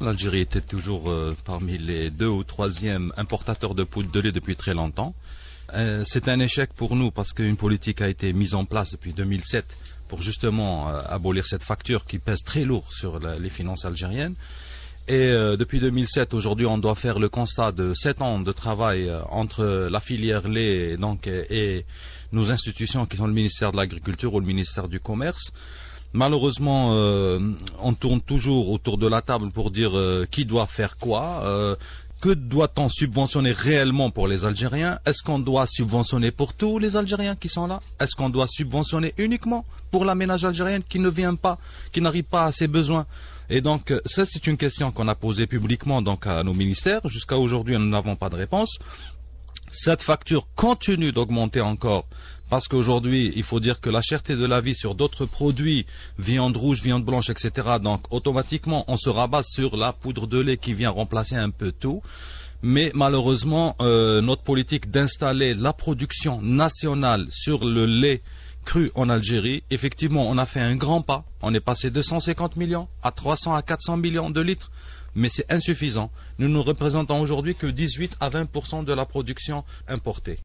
L'Algérie était toujours euh, parmi les deux ou troisièmes importateurs de poudre de lait depuis très longtemps. Euh, c'est un échec pour nous parce qu'une politique a été mise en place depuis 2007 pour justement euh, abolir cette facture qui pèse très lourd sur les finances algériennes. Et depuis 2007, aujourd'hui, on doit faire le constat de sept ans de travail entre la filière lait donc, et nos institutions qui sont le ministère de l'Agriculture ou le ministère du Commerce. Malheureusement, euh, on tourne toujours autour de la table pour dire euh, qui doit faire quoi. Euh, que doit-on subventionner réellement pour les Algériens Est-ce qu'on doit subventionner pour tous les Algériens qui sont là Est-ce qu'on doit subventionner uniquement pour la ménage algérienne qui ne vient pas, qui n'arrive pas à ses besoins Et donc, ça, c'est une question qu'on a posée publiquement donc à nos ministères. Jusqu'à aujourd'hui, nous n'avons pas de réponse. Cette facture continue d'augmenter encore parce qu'aujourd'hui, il faut dire que la cherté de la vie sur d'autres produits, viande rouge, viande blanche, etc. Donc, automatiquement, on se rabat sur la poudre de lait qui vient remplacer un peu tout. Mais malheureusement, euh, notre politique d'installer la production nationale sur le lait cru en Algérie, effectivement, on a fait un grand pas. On est passé de 150 millions à 300 à 400 millions de litres mais c'est insuffisant. Nous ne représentons aujourd'hui que 18 à 20% de la production importée.